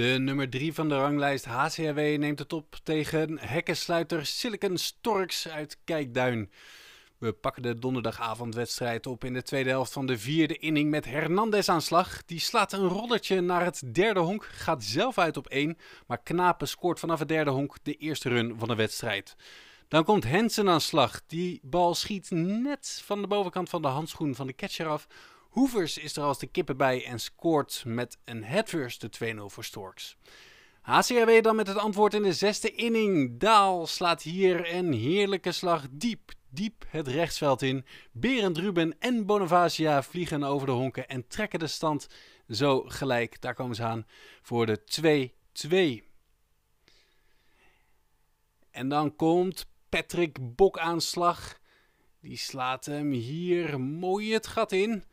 De nummer 3 van de ranglijst HCRW neemt het op tegen hekkensluiter Silicon Storks uit Kijkduin. We pakken de donderdagavondwedstrijd op in de tweede helft van de vierde inning met Hernandez aan slag. Die slaat een rollertje naar het derde honk, gaat zelf uit op 1, maar Knapen scoort vanaf het derde honk de eerste run van de wedstrijd. Dan komt Hensen aan slag. Die bal schiet net van de bovenkant van de handschoen van de catcher af. Hoevers is er als de kippen bij en scoort met een headfirst de 2-0 voor Storks. HCRW dan met het antwoord in de zesde inning. Daal slaat hier een heerlijke slag diep, diep het rechtsveld in. Berend Ruben en Bonavacia vliegen over de honken en trekken de stand zo gelijk. Daar komen ze aan voor de 2-2. En dan komt Patrick Bok aanslag. Die slaat hem hier mooi het gat in.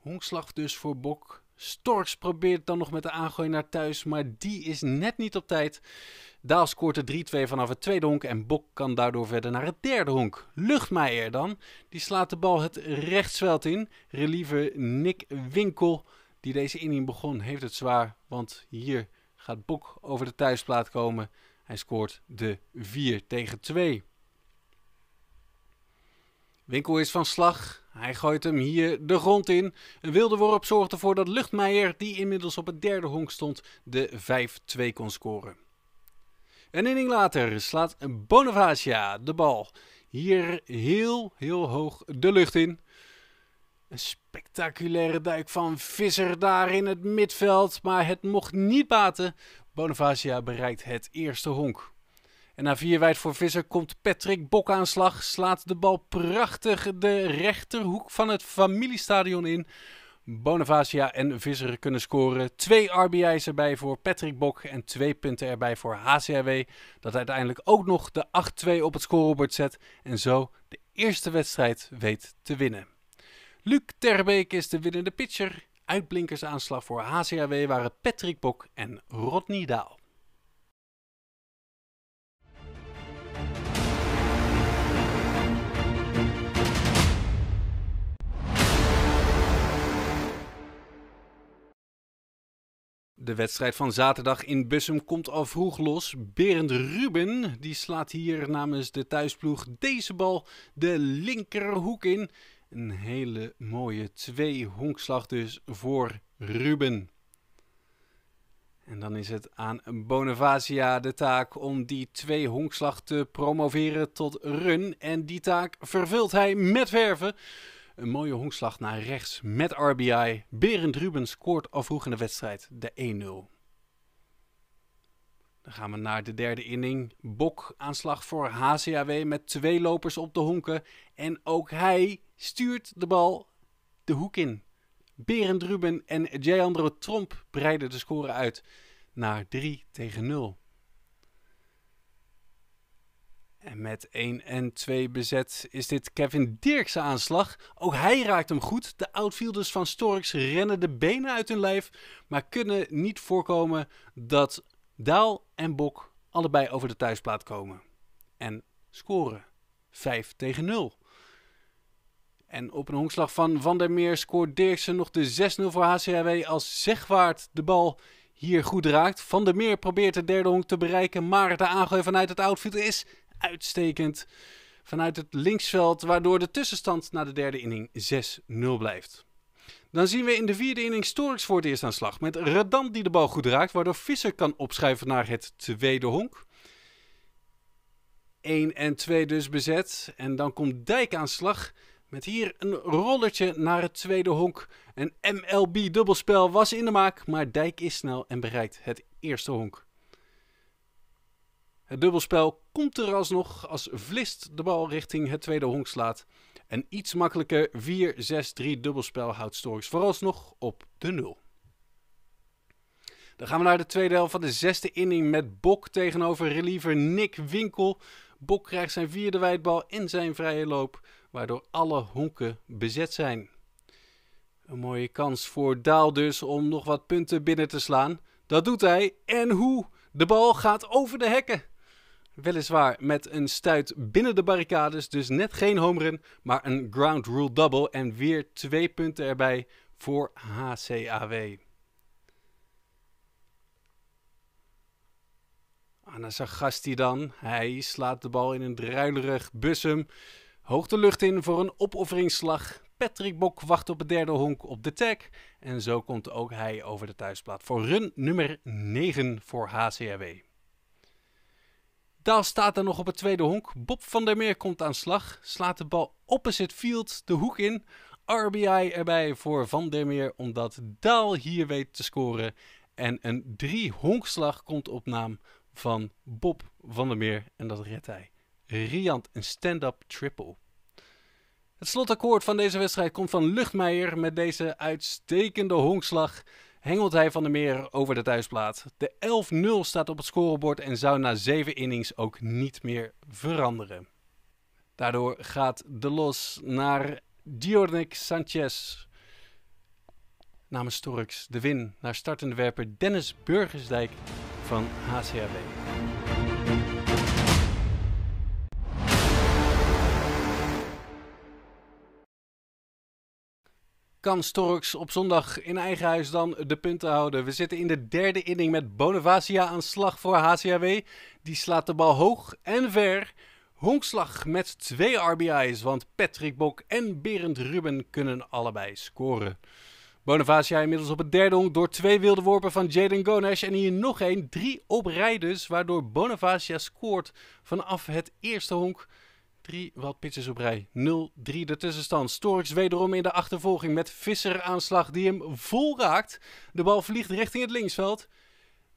Honkslag dus voor Bok. Storks probeert dan nog met de aangooi naar thuis, maar die is net niet op tijd. Daal scoort de 3-2 vanaf het tweede honk en Bok kan daardoor verder naar het derde honk. Luchtmeijer dan, die slaat de bal het rechtsveld in. Reliever Nick Winkel, die deze inning begon, heeft het zwaar, want hier gaat Bok over de thuisplaat komen. Hij scoort de 4 tegen 2. Winkel is van slag, hij gooit hem hier de grond in. Een wilde worp zorgt ervoor dat Luchtmeijer, die inmiddels op het derde honk stond, de 5-2 kon scoren. Een inning later slaat Bonavacia de bal hier heel, heel hoog de lucht in. Een spectaculaire duik van Visser daar in het midveld, maar het mocht niet baten. Bonavacia bereikt het eerste honk. En na vier wijd voor Visser komt Patrick Bok aan slag. Slaat de bal prachtig de rechterhoek van het familiestadion in. Bonavacia en Visser kunnen scoren. Twee RBI's erbij voor Patrick Bok en twee punten erbij voor HCRW. Dat uiteindelijk ook nog de 8-2 op het scorebord zet en zo de eerste wedstrijd weet te winnen. Luc Terbeek is de winnende pitcher. Uitblinkersaanslag voor HCRW waren Patrick Bok en Rodney Daal. de wedstrijd van zaterdag in Bussum komt al vroeg los. Berend Ruben die slaat hier namens de thuisploeg deze bal de linkerhoek in. Een hele mooie twee honkslag dus voor Ruben. En dan is het aan Bonavasia de taak om die twee honkslag te promoveren tot run. En die taak vervult hij met verven. Een mooie honkslag naar rechts met RBI. Berend Rubens scoort al vroeg in de wedstrijd de 1-0. Dan gaan we naar de derde inning. Bok aanslag voor HCAW met twee lopers op de honken. En ook hij stuurt de bal de hoek in. Berend Ruben en Jayandro Tromp breiden de score uit naar 3 tegen 0. En met 1 en 2 bezet is dit Kevin dirksen aanslag. Ook hij raakt hem goed. De outfielders van Storks rennen de benen uit hun lijf, maar kunnen niet voorkomen dat Daal en Bok allebei over de thuisplaat komen. En scoren. 5 tegen 0. En op een hongslag van Van der Meer scoort Dirksen nog de 6-0 voor HCHW als Zegwaard de bal hier goed raakt. Van der Meer probeert de derde honk te bereiken, maar de aangooi vanuit het outfield is uitstekend vanuit het linksveld, waardoor de tussenstand na de derde inning 6-0 blijft. Dan zien we in de vierde inning Storks voor het eerst aan slag. Met Radam die de bal goed raakt, waardoor Visser kan opschuiven naar het tweede honk. 1 en 2 dus bezet. En dan komt Dijk aan slag. Met hier een rollertje naar het tweede honk. Een MLB-dubbelspel was in de maak, maar Dijk is snel en bereikt het eerste honk. Het dubbelspel komt er alsnog als Vlist de bal richting het tweede honk slaat. Een iets makkelijker 4-6-3 dubbelspel houdt Storks vooralsnog op de 0. Dan gaan we naar de tweede helft van de zesde inning met Bok tegenover reliever Nick Winkel. Bok krijgt zijn vierde wijdbal in zijn vrije loop, waardoor alle honken bezet zijn. Een mooie kans voor Daal dus om nog wat punten binnen te slaan. Dat doet hij. En hoe? De bal gaat over de hekken. Weliswaar met een stuit binnen de barricades, dus net geen home run, maar een ground rule double en weer twee punten erbij voor HCAW. gastie dan, hij slaat de bal in een druilerig bussum, hoog de lucht in voor een opofferingsslag. Patrick Bok wacht op het derde honk op de tag en zo komt ook hij over de thuisplaat voor run nummer 9 voor HCAW. Daal staat er nog op het tweede honk. Bob van der Meer komt aan slag. Slaat de bal opposite field de hoek in. RBI erbij voor Van der Meer, omdat Daal hier weet te scoren. En een drie honkslag komt op naam van Bob van der Meer. En dat redt hij. Riant, een stand-up triple. Het slotakkoord van deze wedstrijd komt van Luchtmeijer met deze uitstekende honkslag hengelt hij Van de Meer over de thuisplaat. De 11-0 staat op het scorebord en zou na 7 innings ook niet meer veranderen. Daardoor gaat de los naar Diornik Sanchez. Namens Storks de win naar startende werper Dennis Burgersdijk van HCRB. Kan Storks op zondag in eigen huis dan de punten houden? We zitten in de derde inning met Bonavacia aan slag voor HCAW. Die slaat de bal hoog en ver. Honkslag met twee RBI's, want Patrick Bok en Berend Ruben kunnen allebei scoren. Bonavacia inmiddels op het derde honk door twee wilde worpen van Jaden Gonesh. En hier nog één, drie op rij dus, waardoor Bonavacia scoort vanaf het eerste honk. 3 pitches op rij. 0-3 de tussenstand. Storks wederom in de achtervolging met Visser aanslag die hem vol raakt. De bal vliegt richting het linksveld.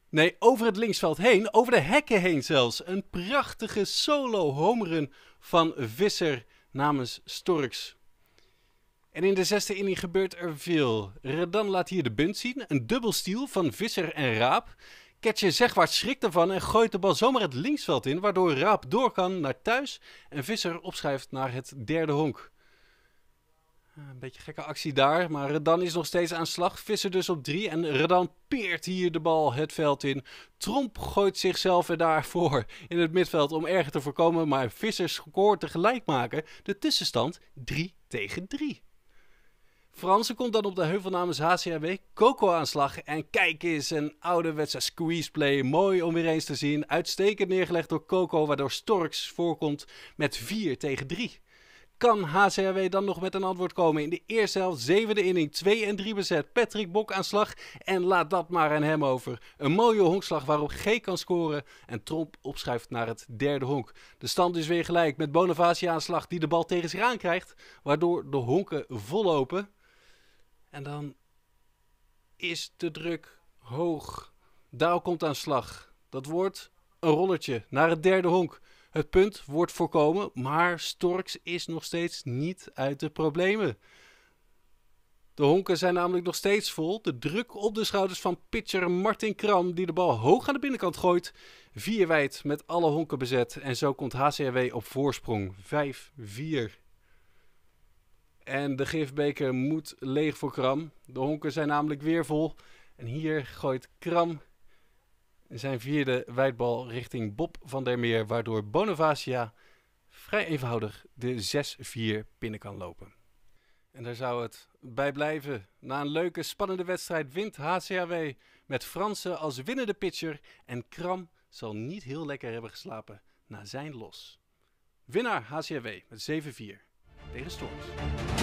Nee, over het linksveld heen, over de hekken heen zelfs. Een prachtige solo homerun van Visser namens Storks. En in de zesde inning gebeurt er veel. Redan laat hier de bunt zien. Een dubbelstiel van Visser en Raap. Ketje Zegwaard schrikt ervan en gooit de bal zomaar het linksveld in, waardoor Raap door kan naar thuis en Visser opschuift naar het derde honk. Eh, een beetje gekke actie daar, maar Redan is nog steeds aan slag. Visser dus op drie en Redan peert hier de bal het veld in. Tromp gooit zichzelf er daarvoor in het midveld om erger te voorkomen, maar Visser scoort tegelijk maken. De tussenstand 3 tegen 3. Fransen komt dan op de heuvel namens HCRW, Coco-aanslag. En kijk eens, een ouderwetse play, Mooi om weer eens te zien. Uitstekend neergelegd door Coco, waardoor Storks voorkomt met 4 tegen 3. Kan HCRW dan nog met een antwoord komen in de eerste helft, zevende inning, 2 en 3 bezet. Patrick Bok aanslag en laat dat maar aan hem over. Een mooie honkslag waarop G kan scoren en Tromp opschuift naar het derde honk. De stand is weer gelijk met Bonavacia aanslag die de bal tegen zich aan krijgt, waardoor de honken vollopen. En dan is de druk hoog. Daar komt aan slag. Dat wordt een rollertje naar het derde honk. Het punt wordt voorkomen, maar Storks is nog steeds niet uit de problemen. De honken zijn namelijk nog steeds vol. De druk op de schouders van pitcher Martin Kram, die de bal hoog aan de binnenkant gooit. Vier wijd met alle honken bezet. En zo komt HCRW op voorsprong 5-4. En de gifbeker moet leeg voor Kram. De honken zijn namelijk weer vol. En hier gooit Kram zijn vierde wijdbal richting Bob van der Meer. Waardoor Bonavacia vrij eenvoudig de 6-4 binnen kan lopen. En daar zou het bij blijven. Na een leuke, spannende wedstrijd wint HCAW met Fransen als winnende pitcher. En Kram zal niet heel lekker hebben geslapen na zijn los. Winnaar HCAW met 7-4. data stores.